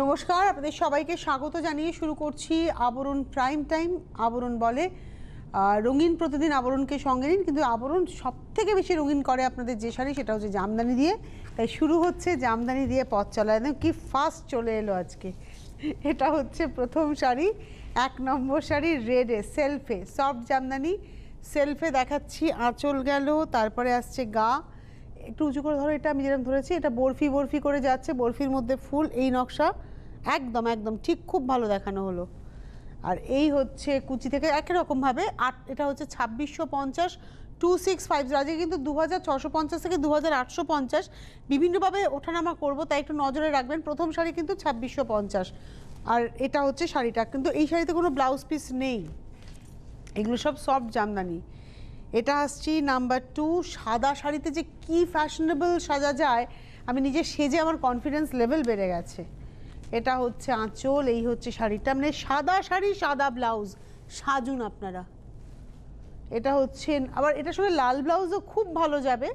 নমস্কার আপনাদের সবাইকে স্বাগত জানিয়ে শুরু করছি আবরণ প্রাইম টাইম আবরণ বলে রঙিন প্রতিদিন আবরণকে সঙ্গে নিন কিন্তু আবরণ সব থেকে বেশি রঙিন করে আপনাদের যে শাড়ি সেটা হচ্ছে জামদানি দিয়ে তাই শুরু হচ্ছে জামদানি দিয়ে পথ চলা একদম কি ফার্স্ট চলে এলো আজকে এটা হচ্ছে প্রথম শাড়ি এক নম্বর শাড়ি রেডে সেলফে সফট জামদানি সেলফে দেখাচ্ছি আঁচল গেল তারপরে আসছে গা একটু উঁচু করে ধরো এটা আমি যেরকম ধরেছি এটা বরফি বরফি করে যাচ্ছে বরফির মধ্যে ফুল এই নকশা একদম একদম ঠিক খুব ভালো দেখানো হলো আর এই হচ্ছে কুচি থেকে একই রকমভাবে আট এটা হচ্ছে ছাব্বিশশো পঞ্চাশ টু সিক্স ফাইভ আজকে কিন্তু দু হাজার ছশো পঞ্চাশ থেকে দু হাজার আটশো পঞ্চাশ বিভিন্নভাবে ওঠানামা করবো তাই একটু নজরে রাখবেন প্রথম শাড়ি কিন্তু ছাব্বিশশো পঞ্চাশ আর এটা হচ্ছে শাড়িটা কিন্তু এই শাড়িতে কোনো ব্লাউজ পিস নেই এগুলো সব সফট জামদানি এটা আসছি নাম্বার টু সাদা শাড়িতে যে কি ফ্যাশনেবল সাজা যায় আমি নিজে সেজে আমার কনফিডেন্স লেভেল বেড়ে গেছে এটা হচ্ছে আঁচল এই হচ্ছে শাড়িটা মানে সাদা শাড়ি সাদা ব্লাউজ সাজুন আপনারা এটা হচ্ছে আবার এটার সঙ্গে লাল ব্লাউজও খুব ভালো যাবে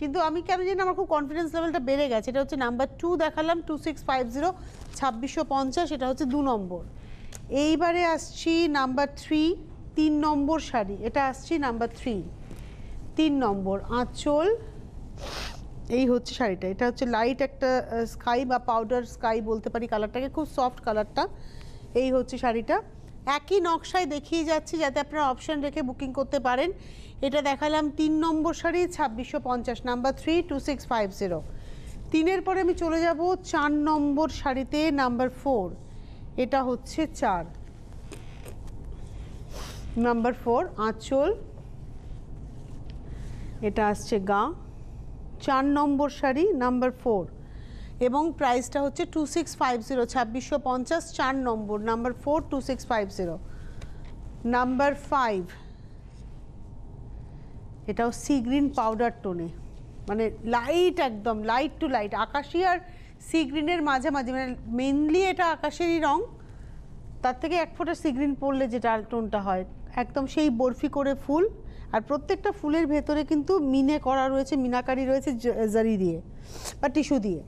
কিন্তু আমি কেন জানি আমার খুব কনফিডেন্স লেভেলটা বেড়ে গেছে এটা হচ্ছে নাম্বার টু দেখালাম টু সিক্স ফাইভ জিরো ছাব্বিশশো পঞ্চাশ এটা হচ্ছে দু নম্বর এইবারে আসছি নাম্বার থ্রি তিন নম্বর শাড়ি এটা আসছি নাম্বার থ্রি তিন নম্বর আঁচল এই হচ্ছে শাড়িটা এটা হচ্ছে লাইট একটা স্কাই বা পাউডার স্কাই বলতে পারি কালারটাকে খুব সফট কালারটা এই হচ্ছে শাড়িটা একই নকশায় দেখিয়ে যাচ্ছি যাতে আপনারা অপশান রেখে বুকিং করতে পারেন এটা দেখালাম তিন নম্বর শাড়ি ছাব্বিশশো পঞ্চাশ number three two six five zero তিনের পরে আমি চলে যাব চার নম্বর শাড়িতে নাম্বার ফোর এটা হচ্ছে চার নাম্বার ফোর আঁচল এটা আসছে গা চার নম্বর শাড়ি নাম্বার ফোর এবং প্রাইসটা হচ্ছে টু সিক্স ফাইভ জিরো ছাব্বিশশো পঞ্চাশ চার নম্বর number four two six five zero number five এটাও সি গ্রিন পাউডার টোনে মানে লাইট একদম লাইট টু লাইট আকাশি আর সি গ্রিনের মাঝামাঝি মানে মেনলি এটা আকাশেরই রঙ তার থেকে এক ফোঁটা সি গ্রিন পড়লে যেটা টোনটা হয় একদম সেই বরফি করে ফুল আর প্রত্যেকটা ফুলের ভেতরে কিন্তু মিনে করা রয়েছে মিনাকারি রয়েছে জারি দিয়ে বা টিস্যু দিয়ে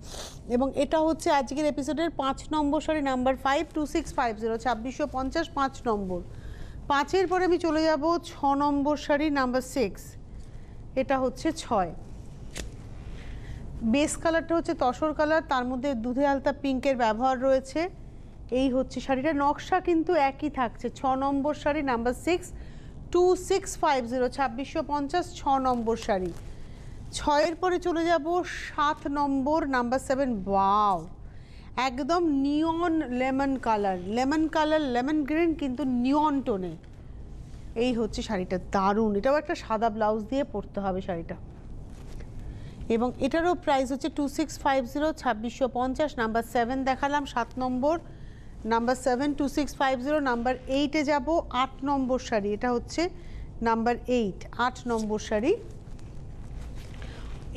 এবং এটা হচ্ছে আজকের এপিসোডের পাঁচ নম্বর sorry number five two six five zero ছাব্বিশশো পঞ্চাশ পাঁচ নম্বর পাঁচের পরে আমি চলে যাব ছ নম্বর শাড়ি নাম্বার সিক্স এটা হচ্ছে ছয় বেস কালারটা হচ্ছে তসর কালার তার মধ্যে দুধে আলতা পিঙ্কের ব্যবহার রয়েছে এই হচ্ছে শাড়িটা নকশা কিন্তু একই থাকছে ছ নম্বর sari number six two six five zero ছাব্বিশশো পঞ্চাশ ছ নম্বর শাড়ি ছয়ের পরে চলে যাব সাত নম্বর নাম্বার সেভেন বাও একদম neon lemon colour lemon colour lemon green কিন্তু নিয়ন টোনে এই হচ্ছে শাড়িটা দারুণ এটাও একটা সাদা ব্লাউজ দিয়ে পরতে হবে শাড়িটা এবং এটারও প্রাইস হচ্ছে টু সিক্স ফাইভ জিরো ছাব্বিশশো পঞ্চাশ নাম্বার সেভেন দেখালাম সাত নম্বর number seven two six five zero number এইটে যাব আট নম্বর শাড়ি এটা হচ্ছে নাম্বার এইট আট নম্বর শাড়ি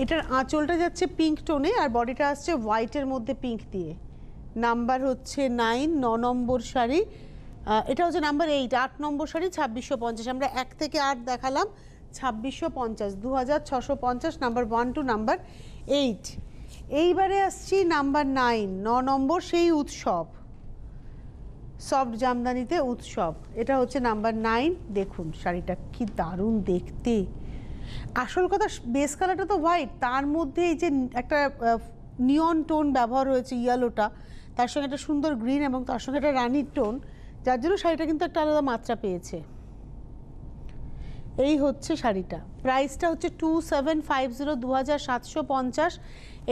এটার আঁচলটা যাচ্ছে পিঙ্ক টোনে আর বডিটা আসছে হোয়াইটের মধ্যে পিঙ্ক দিয়ে নাম্বার হচ্ছে নাইন ন নম্বর শাড়ি এটা হচ্ছে নাম্বার এইট আট নম্বর শাড়ি ছাব্বিশশো পঞ্চাশ আমরা এক থেকে আট দেখালাম ছাব্বিশশো পঞ্চাশ দু হাজার ছশো পঞ্চাশ number one two number eight এইবারে আসছি নাম্বার নাইন ন নম্বর সেই উৎসব সফট জামদানিতে উৎসব এটা হচ্ছে নাম্বার নাইন দেখুন শাড়িটা কি দারুণ দেখতে আসল কথা বেস কালারটা তো হোয়াইট তার মধ্যে এই যে একটা নিয়ন টোন ব্যবহার হয়েছে ইয়েলোটা তার সঙ্গে একটা সুন্দর গ্রিন এবং তার সঙ্গে একটা রানির টোন যার জন্য শাড়িটা কিন্তু একটা আলাদা মাত্রা পেয়েছে এই হচ্ছে শাড়িটা প্রাইসটা হচ্ছে টু সেভেন ফাইভ জিরো দু হাজার সাতশো পঞ্চাশ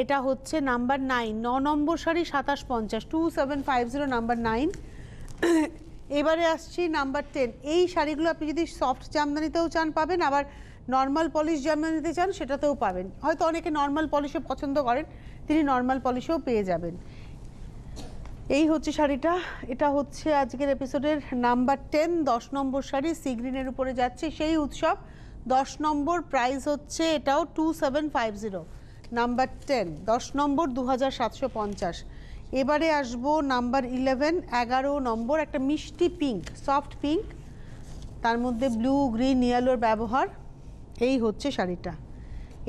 এটা হচ্ছে নাম্বার নাইন ন নম্বর শাড়ি সাতাশ পঞ্চাশ two seven five zero number nine এবারে আসছি নাম্বার টেন এই শাড়িগুলো আপনি যদি সফট জামদানিতেও চান পাবেন আবার নর্মাল পলিশ জামদানিতে চান সেটাতেও পাবেন হয়তো অনেকে নর্মাল পলিশও পছন্দ করেন তিনি নর্মাল পলিশেও পেয়ে যাবেন এই হচ্ছে শাড়িটা এটা হচ্ছে আজকের এপিসোডের নাম্বার টেন দশ নম্বর শাড়ি সিগ্রিনের উপরে যাচ্ছে সেই উৎসব দশ নম্বর প্রাইস হচ্ছে এটাও two seven five zero number ten দশ নম্বর দু হাজার সাতশো পঞ্চাশ এবারে আসবো নাম্বার ইলেভেন এগারো নম্বর একটা মিষ্টি পিঙ্ক সফট পিঙ্ক তার মধ্যে ব্লু গ্রিন ইয়েলোর ব্যবহার এই হচ্ছে শাড়িটা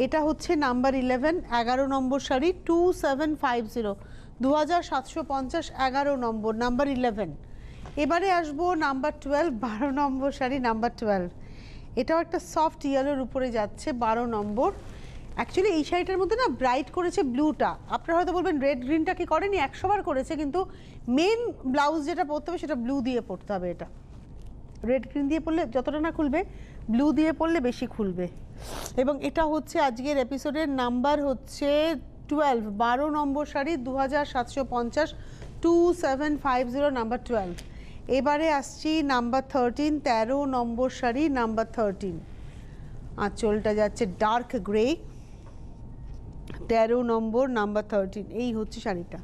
এটা হচ্ছে নাম্বার ইলেভেন এগারো নম্বর sari two seven five zero দু হাজার সাতশো পঞ্চাশ এগারো নম্বর নাম্বার ইলেভেন এবারে আসবো নাম্বার টুয়েলভ বারো নম্বর শাড়ি নাম্বার টুয়েলভ এটাও একটা সফট ইয়েলোর উপরে যাচ্ছে বারো নম্বর অ্যাকচুয়ালি এই শাড়িটার মধ্যে না ব্রাইট করেছে ব্লুটা আপনারা হয়তো বলবেন রেড গ্রিনটা কি করেনি একশোবার করেছে কিন্তু মেন ব্লাউজ যেটা পরতে হবে সেটা ব্লু দিয়ে পরতে হবে এটা রেড গ্রিন দিয়ে পরলে যতটা না খুলবে ব্লু দিয়ে পরলে বেশি খুলবে এবং এটা হচ্ছে আজকের এপিসোডের নাম্বার হচ্ছে টুয়েলভ বারো নম্বর শাড়ি দু হাজার সাতশো পঞ্চাশ two seven five zero number twelve এবারে আসছি নাম্বার থার্টিন তেরো নম্বর শাড়ি নাম্বার থার্টিন আঁচলটা যাচ্ছে ডার্ক গ্রে তেরো নম্বর নাম্বার থার্টিন এই হচ্ছে শাড়িটা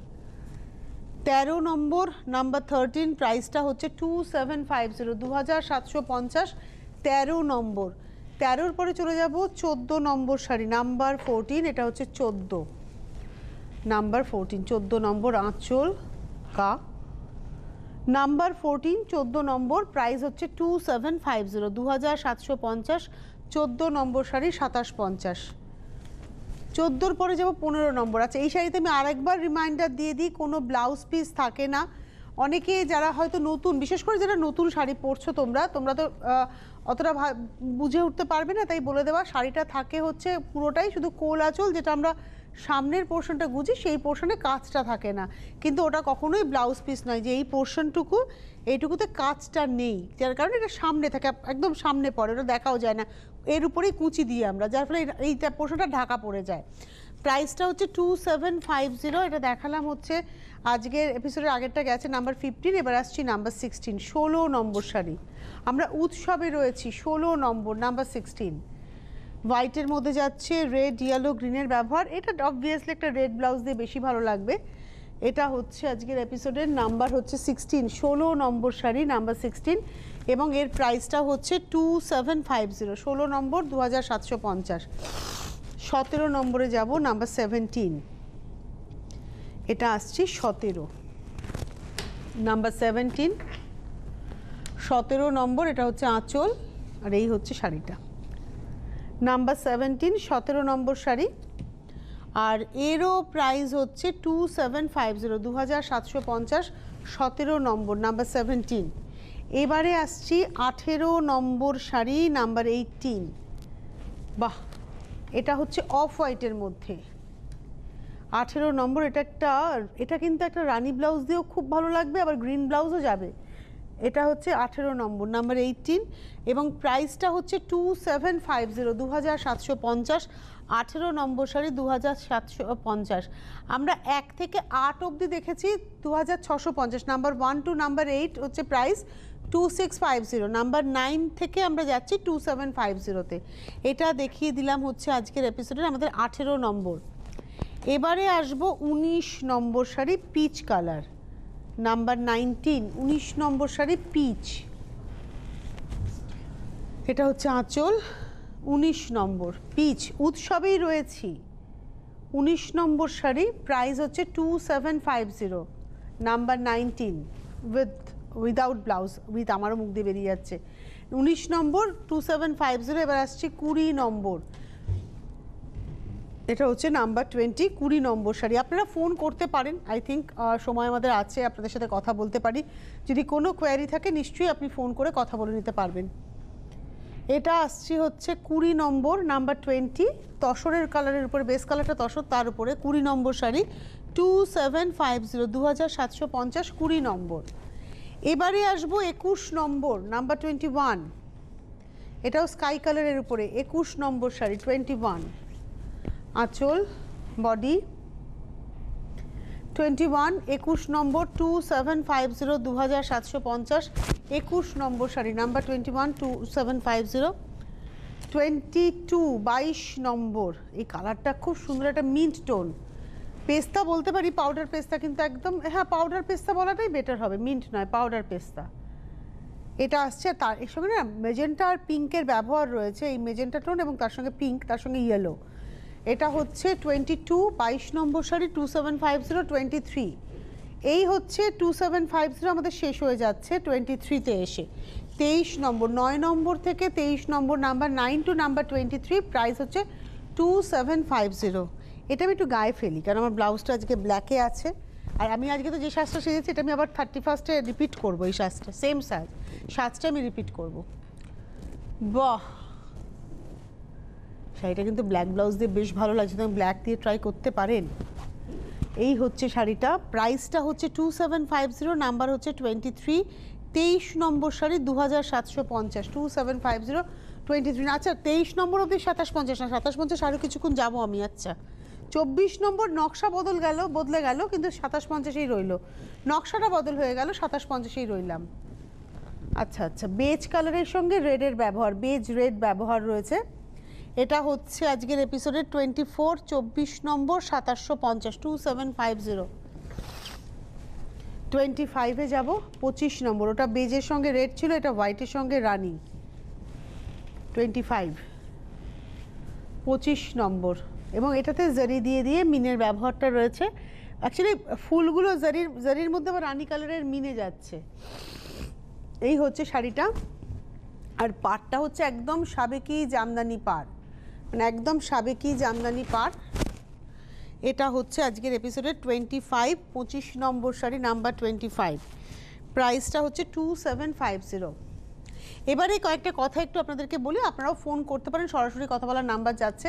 তেরো নম্বর নাম্বার থার্টিন প্রাইসটা হচ্ছে টু সেভেন ফাইভ জিরো দু হাজার সাতশো পঞ্চাশ তেরো নম্বর তেরোর পরে চলে যাব চোদ্দো নম্বর শাড়ি নাম্বার ফোরটিন এটা হচ্ছে চোদ্দো নাম্বার ফোরটিন চোদ্দো নম্বর আঁচল কা নাম্বার ফোরটিন চোদ্দো নম্বর প্রাইস হচ্ছে টু সেভেন ফাইভ জিরো দু হাজার সাতশো পঞ্চাশ চোদ্দো নম্বর শাড়ি সাতাশ পঞ্চাশ চোদ্দোর পরে যাবো পনেরো নম্বর আচ্ছা এই শাড়িতে আমি আরেকবার রিমাইন্ডার দিয়ে দিই কোনো ব্লাউজ পিস থাকে না অনেকে যারা হয়তো নতুন বিশেষ করে যারা নতুন শাড়ি পরছো তোমরা তোমরা তো অতটা বুঝে উঠতে পারবে না তাই বলে দেওয়া শাড়িটা থাকে হচ্ছে পুরোটাই শুধু কোল আঁচল যেটা আমরা সামনের পোর্শনটা গুঁজি সেই পোর্শনে কাজটা থাকে না কিন্তু ওটা কখনোই ব্লাউজ পিস নয় যে এই পোর্শনটুকু এইটুকুতে কাজটা নেই যার কারণে এটা সামনে থাকে একদম সামনে পড়ে ওটা দেখাও যায় না এর উপরেই কুচি দিয়ে আমরা যার ফলে এইটা পোশাটা ঢাকা পড়ে যায় প্রাইসটা হচ্ছে টু সেভেন ফাইভ জিরো এটা দেখালাম হচ্ছে আজকের এপিসোডের আগেরটা গেছে নাম্বার ফিফটিন এবার আসছি নাম্বার সিক্সটিন ষোলো নম্বর শাড়ি আমরা উৎসবে রয়েছি ষোলো নম্বর নাম্বার সিক্সটিন হোয়াইটের মধ্যে যাচ্ছে রেড ইয়েলো গ্রিনের ব্যবহার এটা অবভিয়াসলি একটা রেড ব্লাউজ দিয়ে বেশি ভালো লাগবে এটা হচ্ছে আজকের এপিসোডের নাম্বার হচ্ছে সিক্সটিন ষোলো নম্বর শাড়ি নাম্বার সিক্সটিন এবং এর প্রাইসটা হচ্ছে টু সেভেন ফাইভ জিরো ষোলো নম্বর দু হাজার সাতশো পঞ্চাশ সতেরো নম্বরে যাব নাম্বার সেভেন্টিন এটা আসছে সতেরো নাম্বার সেভেন্টিন সতেরো নম্বর এটা হচ্ছে আঁচল আর এই হচ্ছে শাড়িটা নাম্বার সেভেন্টিন সতেরো নম্বর শাড়ি আর এরও প্রাইস হচ্ছে টু সেভেন ফাইভ জিরো দু হাজার সাতশো পঞ্চাশ সতেরো নম্বর নাম্বার সেভেন্টিন এবারে আসছি আঠেরো নম্বর শাড়ি নাম্বার এইটিন বাহ এটা হচ্ছে অফ হোয়াইটের মধ্যে আঠেরো নম্বর এটা একটা এটা কিন্তু একটা রানি ব্লাউজ দিয়েও খুব ভালো লাগবে আবার গ্রিন ব্লাউজও যাবে এটা হচ্ছে আঠেরো নম্বর নাম্বার এইটিন এবং প্রাইসটা হচ্ছে টু সেভেন ফাইভ জিরো দু হাজার সাতশো পঞ্চাশ আঠেরো নম্বর শাড়ি দু হাজার সাতশো পঞ্চাশ আমরা এক থেকে আট অবধি দেখেছি দু হাজার ছশো পঞ্চাশ number one two number eight হচ্ছে price two six five zero number nine থেকে আমরা যাচ্ছি টু সেভেন ফাইভ জিরোতে এটা দেখিয়ে দিলাম হচ্ছে আজকের এপিসোডের আমাদের আঠেরো নম্বর এবারে আসবো উনিশ নম্বর sari peach colour number nineteen উনিশ নম্বর শাড়ি পিচ এটা হচ্ছে আঁচল উনিশ নম্বর পিচ উৎসবেই রয়েছি উনিশ নম্বর শাড়ি প্রাইস হচ্ছে two seven five zero number nineteen with without blouse with আমারও মুখ দিয়ে বেরিয়ে যাচ্ছে উনিশ নম্বর টু সেভেন ফাইভ জিরো এবার আসছে কুড়ি নম্বর এটা হচ্ছে নাম্বার টোয়েন্টি কুড়ি নম্বর শাড়ি আপনারা ফোন করতে পারেন আই থিঙ্ক সময় আমাদের আছে আপনাদের সাথে কথা বলতে পারি যদি কোনো কোয়ারি থাকে নিশ্চয়ই আপনি ফোন করে কথা বলে নিতে পারবেন এটা আসছি হচ্ছে কুড়ি নম্বর নাম্বার টোয়েন্টি তসরের কালারের উপরে বেস কালারটা তসর তার উপরে কুড়ি নম্বর sari two seven five zero দু হাজার সাতশো পঞ্চাশ কুড়ি নম্বর এবারে আসবো একুশ নম্বর নাম্বার টোয়েন্টি ওয়ান এটাও স্কাই কালারের উপরে একুশ নম্বর শাড়ি টোয়েন্টি ওয়ান আঁচল বডি টোয়েন্টি ওয়ান একুশ নম্বর টু সেভেন ফাইভ জিরো দু হাজার সাতশো পঞ্চাশ একুশ নম্বর sari number twenty one two seven five zero twenty two বাইশ নম্বর এই কালারটা খুব সুন্দর একটা মিন্ট টোন পেস্তা বলতে পারি পাউডার পেস্তা কিন্তু একদম হ্যাঁ পাউডার পেস্তা বলাটাই বেটার হবে মিন্ট নয় পাউডার পেস্তা এটা আসছে তার এর সঙ্গে না মেজেন্টা আর পিঙ্কের ব্যবহার রয়েছে এই মেজেন্টা টোন এবং তার সঙ্গে পিঙ্ক তার সঙ্গে ইয়েলো এটা হচ্ছে টোয়েন্টি টু বাইশ নম্বর sari two seven five zero twenty three এই হচ্ছে টু সেভেন ফাইভ জিরো আমাদের শেষ হয়ে যাচ্ছে টোয়েন্টি থ্রিতে এসে তেইশ নম্বর নয় নম্বর থেকে তেইশ নম্বর number nine two number twenty three price হচ্ছে টু সেভেন ফাইভ জিরো এটা আমি একটু গায়ে ফেলি কারণ আমার ব্লাউজটা আজকে ব্ল্যাকে আছে আর আমি আজকে তো যে সাজটা সেজেছি এটা আমি আবার থার্টি ফার্স্টে রিপিট করবো এই সাজটা সেম সাজ সাজটা আমি রিপিট করব বাহ শাড়িটা কিন্তু ব্ল্যাক ব্লাউজ দিয়ে বেশ ভালো লাগছে তুমি ব্ল্যাক দিয়ে ট্রাই করতে পারেন এই হচ্ছে শাড়িটা প্রাইসটা হচ্ছে two seven five zero number হচ্ছে টোয়েন্টি থ্রি তেইশ নম্বর শাড়ি দু হাজার সাতশো পঞ্চাশ two seven five zero twenty three আচ্ছা তেইশ নম্বর অব্দি সাতাশ পঞ্চাশ না সাতাশ পঞ্চাশ আরও কিছুক্ষণ যাবো আমি আচ্ছা চব্বিশ নম্বর নকশা বদল গেল বদলে গেল কিন্তু সাতাশ পঞ্চাশেই রইল নকশাটা বদল হয়ে গেল সাতাশ পঞ্চাশেই রইলাম আচ্ছা আচ্ছা বেজ কালারের সঙ্গে রেডের ব্যবহার বেজ রেড ব্যবহার রয়েছে এটা হচ্ছে আজকের এপিসোডের টোয়েন্টি ফোর চব্বিশ নম্বর সাতাশশো পঞ্চাশ two seven five zero twenty ফাইভে যাব পঁচিশ নম্বর ওটা বেজের সঙ্গে রেড ছিল এটা হোয়াইটের সঙ্গে রানি টোয়েন্টি ফাইভ পঁচিশ নম্বর এবং এটাতে জারি দিয়ে দিয়ে মিনের ব্যবহারটা রয়েছে অ্যাকচুয়ালি ফুলগুলো জারির জারির মধ্যে আবার রানি কালারের মিনে যাচ্ছে এই হচ্ছে শাড়িটা আর পাটটা হচ্ছে একদম সাবেকি জামদানি পাট মানে একদম সাবেকি জামদানি পাট এটা হচ্ছে আজকের এপিসোডের টোয়েন্টি ফাইভ পঁচিশ নম্বর শাড়ি নাম্বার টোয়েন্টি ফাইভ প্রাইসটা হচ্ছে টু সেভেন ফাইভ জিরো এবারে কয়েকটা কথা একটু আপনাদেরকে বলি আপনারাও ফোন করতে পারেন সরাসরি কথা বলার নাম্বার যাচ্ছে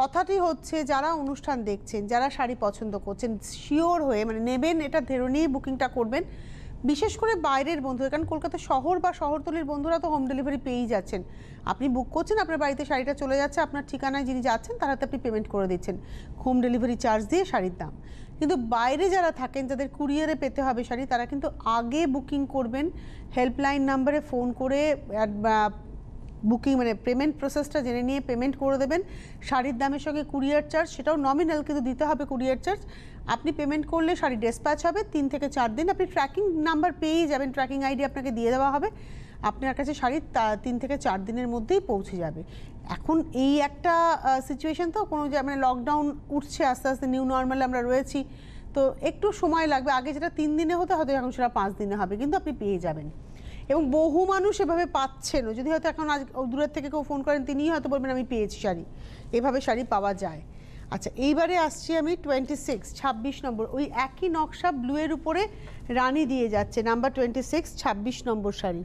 কথাটি হচ্ছে যারা অনুষ্ঠান দেখছেন যারা শাড়ি পছন্দ করছেন শিওর হয়ে মানে নেবেন এটা ধরে নিয়েই বুকিংটা করবেন বিশেষ করে বাইরের বন্ধু কারণ কলকাতা শহর বা শহরতলির বন্ধুরা তো হোম ডেলিভারি পেয়েই যাচ্ছেন আপনি বুক করছেন আপনার বাড়িতে শাড়িটা চলে যাচ্ছে আপনার ঠিকানায় যিনি যাচ্ছেন তার হাতে আপনি পেমেন্ট করে দিচ্ছেন হোম ডেলিভারি চার্জ দিয়ে শাড়ির দাম কিন্তু বাইরে যারা থাকেন যাদের কুরিয়ারে পেতে হবে শাড়ি তারা কিন্তু আগে বুকিং করবেন হেল্পলাইন নাম্বারে ফোন করে বুকিং মানে পেমেন্ট প্রসেসটা জেনে নিয়ে পেমেন্ট করে দেবেন শাড়ির দামের সঙ্গে কুরিয়ার চার্জ সেটাও নমিনাল কিন্তু দিতে হবে কুরিয়ার চার্জ আপনি পেমেন্ট করলে শাড়ি ডেসপ্যাচ হবে তিন থেকে চার দিন আপনি ট্র্যাকিং নাম্বার পেয়েই যাবেন ট্র্যাকিং আইডি আপনাকে দিয়ে দেওয়া হবে আপনার কাছে শাড়ি তিন থেকে চার দিনের মধ্যেই পৌঁছে যাবে এখন এই একটা সিচুয়েশন তো কোনো যে মানে লকডাউন উঠছে আস্তে আস্তে নিউ নর্মালে আমরা রয়েছি তো একটু সময় লাগবে আগে যেটা তিন দিনে হতো হয়তো এখন সেটা পাঁচ দিনে হবে কিন্তু আপনি পেয়ে যাবেন এবং বহু মানুষ এভাবে পাচ্ছেন যদি হয়তো এখন আজ দূরের থেকে কেউ ফোন করেন তিনিই হয়তো বলবেন আমি পেয়েছি শাড়ি এভাবে শাড়ি পাওয়া যায় আচ্ছা এইবারে আসছি আমি টোয়েন্টি সিক্স ছাব্বিশ নম্বর ওই একই নকশা ব্লুয়ের উপরে রানি দিয়ে যাচ্ছে নাম্বার টোয়েন্টি সিক্স ছাব্বিশ নম্বর শাড়ি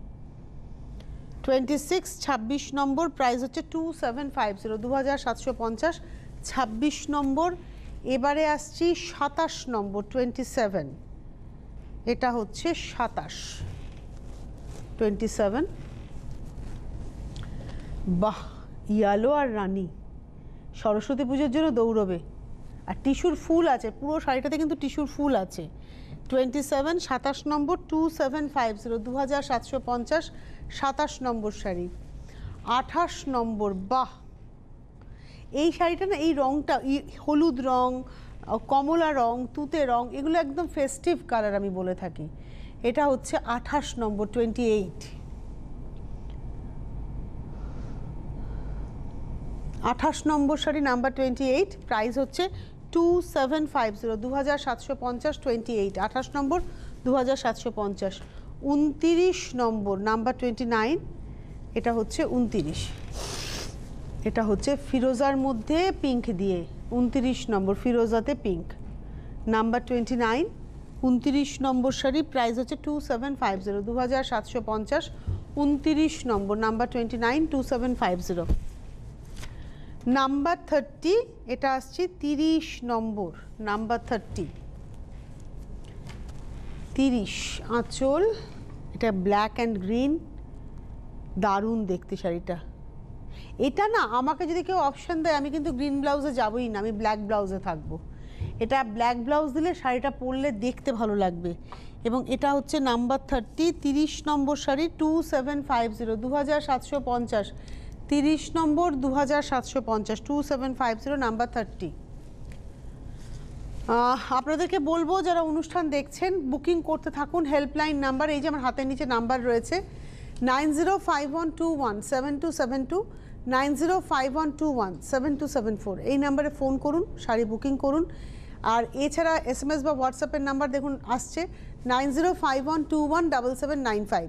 টোয়েন্টি সিক্স ছাব্বিশ নম্বর প্রাইস হচ্ছে টু সেভেন ফাইভ জিরো দু হাজার সাতশো পঞ্চাশ ছাব্বিশ নম্বর এবারে আসছি সাতাশ নম্বর টোয়েন্টি সেভেন এটা হচ্ছে সাতাশ টোয়েন্টি সেভেন বাহ ইয়ালো আর রানি সরস্বতী পুজোর জন্য দৌড়বে আর টিস্যুর ফুল আছে পুরো শাড়িটাতে কিন্তু টিস্যুর ফুল আছে টোয়েন্টি সেভেন সাতাশ নম্বর টু সেভেন ফাইভ জিরো দু হাজার সাতশো পঞ্চাশ সাতাশ নম্বর শাড়ি আঠাশ নম্বর বাহ এই শাড়িটা না এই রঙটা হলুদ রং কমলা রং তুতে রং এগুলো একদম ফেস্টিভ কালার আমি বলে থাকি এটা হচ্ছে আঠাশ নম্বর টোয়েন্টি এইট আঠাশ নম্বর sari number twenty eight price হচ্ছে টু সেভেন ফাইভ জিরো দু হাজার সাতশো পঞ্চাশ টোয়েন্টি এইট আঠাশ নম্বর দু হাজার সাতশো পঞ্চাশ উনতিরিশ নম্বর নাম্বার টোয়েন্টি নাইন এটা হচ্ছে উনতিরিশ এটা হচ্ছে ফিরোজার মধ্যে পিঙ্ক দিয়ে উনতিরিশ নম্বর ফিরোজাতে পিঙ্ক নাম্বার টোয়েন্টি নাইন উনতিরিশ নম্বর শাড়ি প্রাইস হচ্ছে টু সেভেন ফাইভ জিরো দু হাজার সাতশো পঞ্চাশ উনতিরিশ নম্বর number twenty nine two seven five zero number thirty এটা আসছে তিরিশ নম্বর নাম্বার থার্টি তিরিশ আঁচল এটা ব্ল্যাক অ্যান্ড গ্রিন দারুণ দেখতে শাড়িটা এটা না আমাকে যদি কেউ অপশান দেয় আমি কিন্তু গ্রিন ব্লাউজে যাবই না আমি ব্ল্যাক ব্লাউজে থাকবো এটা ব্ল্যাক ব্লাউজ দিলে শাড়িটা পরলে দেখতে ভালো লাগবে এবং এটা হচ্ছে নাম্বার থার্টি তিরিশ নম্বর sari two seven five zero দু হাজার সাতশো পঞ্চাশ তিরিশ নম্বর দু হাজার সাতশো পঞ্চাশ two seven five zero number thirty আপনাদেরকে বলবো যারা অনুষ্ঠান দেখছেন বুকিং করতে থাকুন হেল্পলাইন নাম্বার এই যে আমার হাতের নিচে নাম্বার রয়েছে nine zero five one two one seven two seven two nine zero five one two one seven two seven four এই নাম্বারে ফোন করুন শাড়ি বুকিং করুন আর এছাড়া এস এম এস বা হোয়াটসঅ্যাপের নাম্বার দেখুন আসছে nine zero five one two one double seven nine five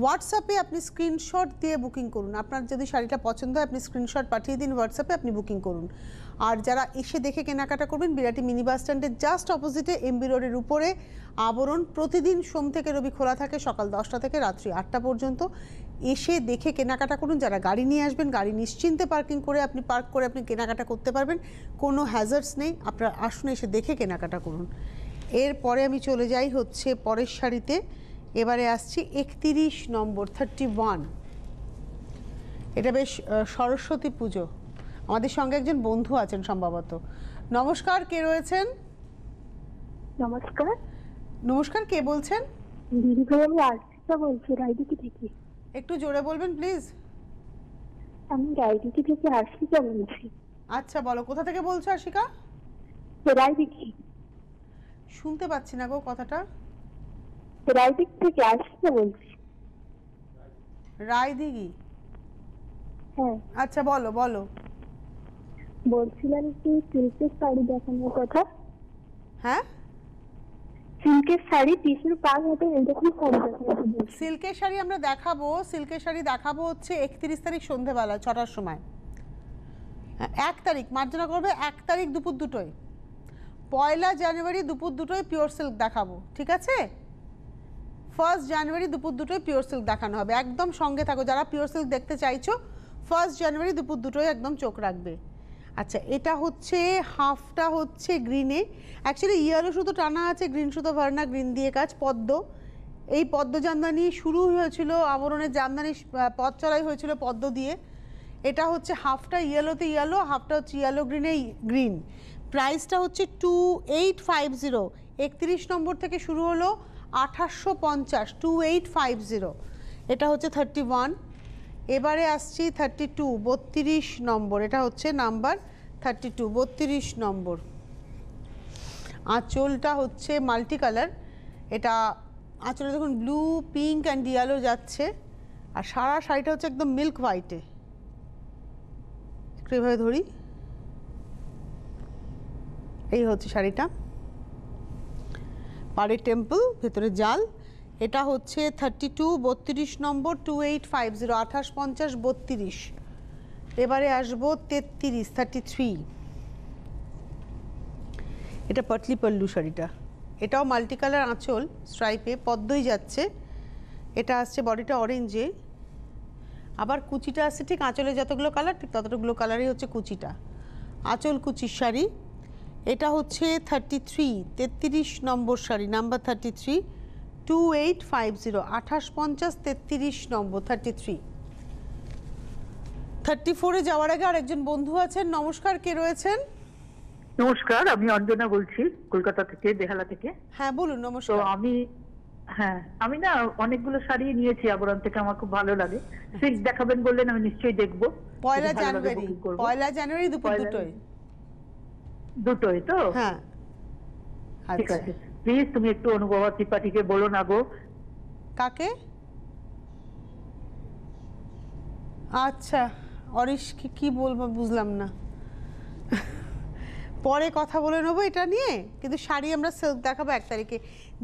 হোয়াটসঅ্যাপে আপনি স্ক্রিনশট দিয়ে বুকিং করুন আপনার যদি শাড়িটা পছন্দ হয় আপনি স্ক্রিনশট পাঠিয়ে দিন হোয়াটসঅ্যাপে আপনি বুকিং করুন আর যারা এসে দেখে কেনাকাটা করবেন বিরাটি মিনি বাস স্ট্যান্ডের জাস্ট অপোজিটে এমবি রোডের উপরে আবরণ প্রতিদিন সোম থেকে রবি খোলা থাকে সকাল দশটা থেকে রাত্রি আটটা পর্যন্ত এসে দেখে কেনাকাটা করুন যারা গাড়ি নিয়ে আসবেন গাড়ি নিশ্চিন্তে পার্কিং করে আপনি পার্ক করে আপনি কেনাকাটা করতে পারবেন কোনো হ্যাজার্টস নেই আপনার আসুন এসে দেখে কেনাকাটা করুন এরপরে আমি চলে যাই হচ্ছে পরের শাড়িতে এবারে আসছি একত্রিশ নম্বর থার্টি ওয়ান এটা বেশ সরস্বতী পুজো আমাদের সঙ্গে একজন বন্ধু আছেন সম্ভবত নমস্কার কে রয়েছেন নমস্কার নমস্কার কে বলছেন একটু জোরে বলবেন প্লিজ আমি রায়দিকি থেকে আর্শিকা বলছি আচ্ছা বলো কোথা থেকে বলছো আশিকা রায়দিকি শুনতে পাচ্ছি না গো কথাটা রায়দিক থেকে আসিয়া বলছি রায়দিঘি হ্যাঁ আচ্ছা বলো বলো বলছিলাম কি সিল্কের শাড়ি দেখানোর কথা হ্যাঁ সিল্কের শাড়ি টিস্যুর পার হাতে এরকম শাড়ি দেখানো সিল্কের শাড়ি আমরা দেখাবো সিল্কের শাড়ি দেখাবো হচ্ছে একত্রিশ তারিখ সন্ধেবেলা ছটার সময় হ্যাঁ, এক তারিখ মার্জনা করবে এক তারিখ দুপুর দুটোয় পয়লা জানুয়ারি দুপুর দুটোয় পিওর সিল্ক দেখাবো ঠিক আছে ফার্স্ট জানুয়ারি দুপুর দুটোয় পিওর সিল্ক দেখানো হবে একদম সঙ্গে থাকো যারা পিওর সিল্ক দেখতে চাইছো ফার্স্ট জানুয়ারি দুপুর দুটোয় একদম চোখ রাখবে আচ্ছা এটা হচ্ছে হাফটা হচ্ছে গ্রিনে অ্যাকচুয়ালি ইয়ারও সুতো টানা আছে গ্রিন সুতো ভার্না গ্রিন দিয়ে কাজ পদ্ম এই পদ্ম জামদানি শুরু হয়েছিল আবরণের জামদানি পথ চড়াই হয়েছিল পদ্ম দিয়ে এটা হচ্ছে হাফটা ইয়েলোতে ইয়েলো হাফটা হচ্ছে ইয়েলো গ্রিনে গ্রিন প্রাইসটা হচ্ছে টু এইট ফাইভ জিরো একত্রিশ নম্বর থেকে শুরু হলো আঠাশশো পঞ্চাশ টু এইট ফাইভ জিরো এটা হচ্ছে থার্টি ওয়ান এবারে আসছি থার্টি টু বত্রিশ নম্বর এটা হচ্ছে নাম্বার থার্টি টু বত্রিশ নম্বর আঁচলটা হচ্ছে মাল্টি কালার এটা আঁচলে দেখুন ব্লু পিঙ্ক অ্যান্ড ইয়েলো যাচ্ছে আর সারা শাড়িটা হচ্ছে একদম মিল্ক হোয়াইটে একটু এভাবে ধরি এই হচ্ছে শাড়িটা পারে টেম্পল ভেতরে জাল এটা হচ্ছে থার্টি টু বত্রিশ নম্বর টু এইট ফাইভ জিরো আঠাশ পঞ্চাশ বত্রিশ এবারে আসবো তেত্রিশ থার্টি থ্রি এটা পাটলি পাল্লু শাড়িটা এটাও মাল্টি কালার আঁচল স্ট্রাইপে পদ্মই যাচ্ছে এটা আসছে বডিটা অরেঞ্জে আবার কুচিটা আসছে ঠিক আঁচলে যতগুলো কালার ঠিক ততগুলো কালারই হচ্ছে কুচিটা আঁচল কুচির শাড়ি এটা হচ্ছে থার্টি থ্রি তেত্রিশ নম্বর sari number thirty three two eight five zero আঠাশ পঞ্চাশ তেত্রিশ নম্বর থার্টি থ্রি থার্টি ফোরে যাওয়ার আগে আরেকজন বন্ধু আছেন নমস্কার কে রয়েছেন নমস্কার আমি অঞ্জনা বলছি কলকাতা থেকে বেহালা থেকে হ্যাঁ বলুন নমস্কার আমি হ্যাঁ আমি না অনেকগুলো শাড়ি নিয়েছি আবরণ থেকে আমার খুব ভালো লাগে আচ্ছা। সিক্স দেখাবেন বললেন আমি নিশ্চয়ই দেখবো পয়লা জানুয়ারি পয়লা জানুয়ারি দুপুর দুটোয় দুটোই তো হ্যাঁ ঠিক আচ্ছা। আছে প্লিজ তুমি একটু অনুপমা ত্রিপাঠীকে বলো না গো কাকে আচ্ছা অরিশ কি বলবো বুঝলাম না পরে কথা বলে নেবো এটা নিয়ে কিন্তু শাড়ি আমরা সেলফ দেখাবো এক তারিখে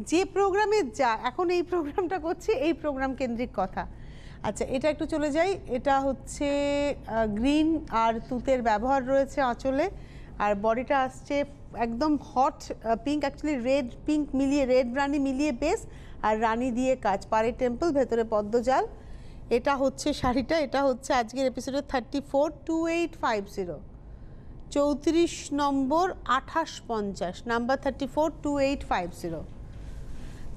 যে প্রোগ্রামে যা এখন এই প্রোগ্রামটা করছি এই প্রোগ্রাম কেন্দ্রিক কথা আচ্ছা এটা একটু চলে যাই এটা হচ্ছে গ্রিন আর তুতের ব্যবহার রয়েছে আঁচলে আর বডিটা আসছে একদম hot pink actually red pink মিলিয়ে রেড রানি মিলিয়ে বেস আর রানি দিয়ে কাজ পারে টেম্পল ভেতরে পদ্মজাল এটা হচ্ছে শাড়িটা এটা হচ্ছে আজকের এপিসোডে thirty four two eight five zero চৌত্রিশ নম্বর আঠাশ পঞ্চাশ number thirty four two eight five zero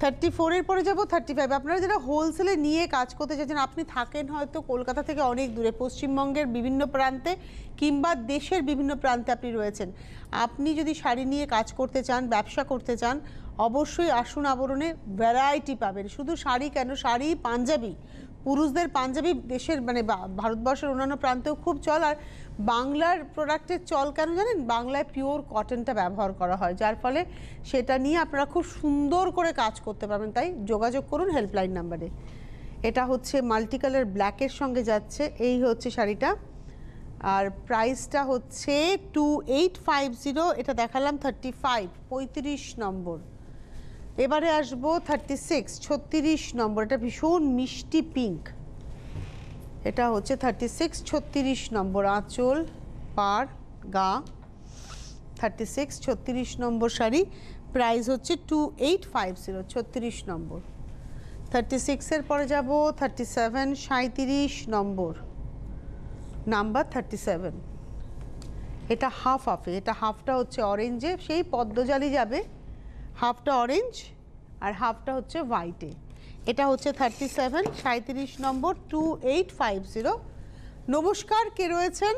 thirty ফোরের পরে যাবো থার্টি ফাইভ আপনারা যারা হোলসেলে নিয়ে কাজ করতে চাইছেন আপনি থাকেন হয়তো কলকাতা থেকে অনেক দূরে পশ্চিমবঙ্গের বিভিন্ন প্রান্তে কিংবা দেশের বিভিন্ন প্রান্তে আপনি রয়েছেন আপনি যদি শাড়ি নিয়ে কাজ করতে চান ব্যবসা করতে চান অবশ্যই আসুন আবরণে ভ্যারাইটি পাবেন শুধু শাড়ি কেন শাড়ি পাঞ্জাবি পুরুষদের পাঞ্জাবি দেশের মানে ভারতবর্ষের অন্যান্য প্রান্তেও খুব চল আর বাংলার প্রোডাক্টের চল কেন জানেন বাংলায় পিওর কটনটা ব্যবহার করা হয় যার ফলে সেটা নিয়ে আপনারা খুব সুন্দর করে কাজ করতে পারবেন তাই যোগাযোগ করুন হেল্পলাইন নাম্বারে এটা হচ্ছে মাল্টিকালার ব্ল্যাকের সঙ্গে যাচ্ছে এই হচ্ছে শাড়িটা আর প্রাইসটা হচ্ছে টু এইট ফাইভ জিরো এটা দেখালাম থার্টি ফাইভ পঁয়ত্রিশ নম্বর এবারে আসবো থার্টি সিক্স ছত্রিশ নম্বর এটা ভীষণ মিষ্টি পিঙ্ক এটা হচ্ছে থার্টি সিক্স ছত্রিশ নম্বর আঁচল পার গা থার্টি সিক্স ছত্রিশ নম্বর শাড়ি প্রাইস হচ্ছে টু এইট ফাইভ জিরো ছত্রিশ নম্বর থার্টি সিক্সের পরে যাব থার্টি সেভেন সাঁত্রিশ নম্বর নাম্বার থার্টি সেভেন এটা হাফ হাফে এটা হাফটা হচ্ছে অরেঞ্জে সেই পদ্মজালি যাবে হাফটা অরেঞ্জ আর হাফটা হচ্ছে হোয়াইটে এটা হচ্ছে থার্টি সেভেন সাঁত্রিশ নম্বর টু এইট ফাইভ জিরো নমস্কার কে রয়েছেন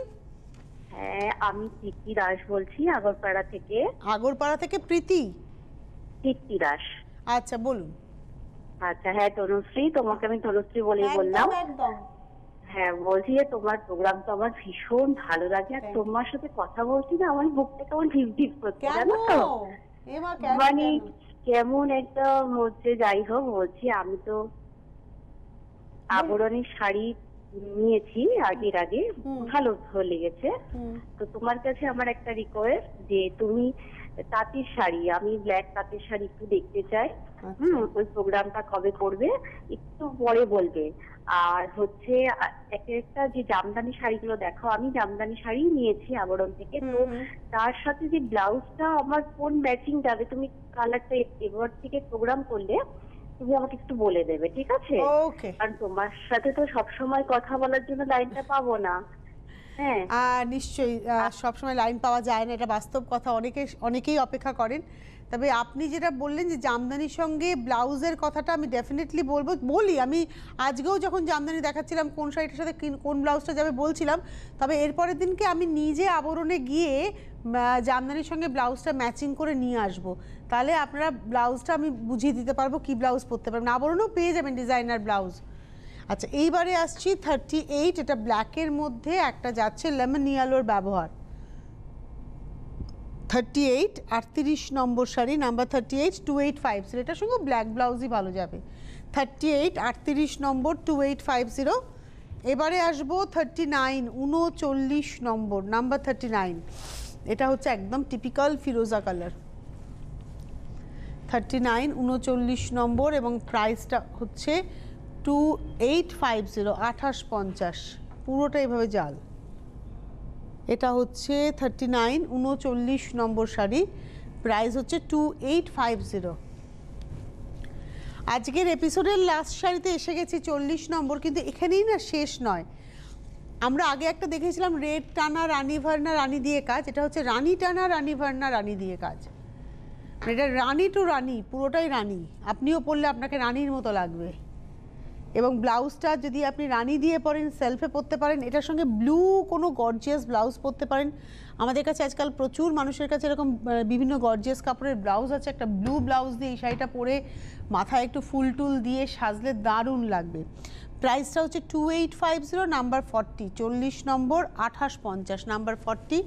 হ্যাঁ আমি প্রীতি দাস বলছি আগরপাড়া থেকে আগরপাড়া থেকে প্রীতি প্রীতি দাস আচ্ছা বলুন আচ্ছা হ্যাঁ তনুশ্রী তোমাকে আমি তনুশ্রী বলেই বললাম হ্যাঁ বলছি যে তোমার প্রোগ্রাম তো আমার ভীষণ ভালো লাগে আর তোমার সাথে কথা বলছি না আমার বুকটা কেমন ঢিপ ঢিপ করছে জানো তো মানে কেমন একটা মধ্যে যাই হোক বলছি আমি তো আবরণের শাড়ি নিয়েছি আগের আগে ভালো লেগেছে তো তোমার কাছে আমার একটা রিকোয়েস্ট যে তুমি তাঁতের শাড়ি আমি ব্ল্যাক তাঁতের শাড়ি একটু দেখতে চাই আচ্ছা। হম ওই প্রোগ্রামটা কবে করবে একটু পরে বলবে আর হচ্ছে এক একটা যে জামদানি শাড়িগুলো দেখো আমি জামদানি শাড়ি নিয়েছি আবরণ থেকে তো তার সাথে যে ব্লাউজটা আমার কোন ম্যাচিং যাবে তুমি কালারটা এবার থেকে প্রোগ্রাম করলে তুমি আমাকে একটু বলে দেবে ঠিক আছে কারণ তোমার সাথে তো সবসময় কথা বলার জন্য লাইনটা পাবো না হ্যাঁ। নিশ্চয়ই সবসময় লাইন পাওয়া যায় না এটা বাস্তব কথা অনেকে অনেকেই অপেক্ষা করেন তবে আপনি যেটা বললেন যে জামদানির সঙ্গে ব্লাউজের কথাটা আমি ডেফিনেটলি বলবো বলি আমি আজকেও যখন জামদানি দেখাচ্ছিলাম কোন শাড়িটার সাথে কোন ব্লাউজটা যাবে বলছিলাম তবে এরপরের দিনকে আমি নিজে আবরণে গিয়ে জামদানির সঙ্গে ব্লাউজটা ম্যাচিং করে নিয়ে আসব। তাহলে আপনারা ব্লাউজটা আমি বুঝিয়ে দিতে পারবো কি ব্লাউজ পরতে পারবেন আবরণও পেয়ে যাবেন ডিজাইনার ব্লাউজ আচ্ছা এইবারে আসছি থার্টি এইট এটা ব্ল্যাকের মধ্যে একটা যাচ্ছে লেমন ইয়ালোর ব্যবহার থার্টি এইট আটত্রিশ নম্বর sari number thirty eight two eight five zero এটা শুধু ব্ল্যাক ব্লাউজই ভালো যাবে থার্টি এইট আটত্রিশ নম্বর টু এইট ফাইভ জিরো এবারে আসবো থার্টি নাইন উনচল্লিশ নম্বর নাম্বার থার্টি নাইন এটা হচ্ছে একদম টিপিক্যাল ফিরোজা কালার থার্টি নাইন উনচল্লিশ নম্বর এবং প্রাইসটা হচ্ছে টু এইট ফাইভ জিরো আঠাশ পঞ্চাশ পুরোটা এভাবে জাল এটা হচ্ছে থার্টি নাইন উনচল্লিশ নম্বর শাড়ি প্রাইস হচ্ছে টু এইট ফাইভ জিরো আজকের এপিসোডের লাস্ট শাড়িতে এসে গেছি চল্লিশ নম্বর কিন্তু এখানেই না শেষ নয় আমরা আগে একটা দেখেছিলাম রেড টানা রানী ভার্না রানী দিয়ে কাজ এটা হচ্ছে রানী টানা রানী ভার্না রানী দিয়ে কাজ মানে এটা রানী টু রানী পুরোটাই রানী আপনিও পড়লে আপনাকে রানীর মতো লাগবে এবং ব্লাউজটা যদি আপনি রানি দিয়ে পরেন সেলফে পরতে পারেন এটার সঙ্গে ব্লু কোনো গর্জিয়াস ব্লাউজ পরতে পারেন আমাদের কাছে আজকাল প্রচুর মানুষের কাছে এরকম বিভিন্ন গর্জিয়াস কাপড়ের ব্লাউজ আছে একটা ব্লু ব্লাউজ দিয়ে এই শাড়িটা পরে মাথায় একটু ফুল টুল দিয়ে সাজলে দারুণ লাগবে প্রাইসটা হচ্ছে two eight five zero number forty চল্লিশ নম্বর আঠাশ পঞ্চাশ number forty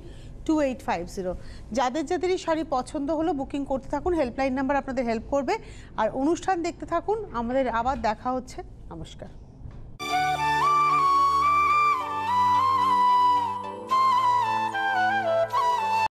two eight five zero যাদের যাদেরই শাড়ি পছন্দ হলো বুকিং করতে থাকুন হেল্পলাইন নাম্বার আপনাদের হেল্প করবে আর অনুষ্ঠান দেখতে থাকুন আমাদের আবার দেখা হচ্ছে নমস্কার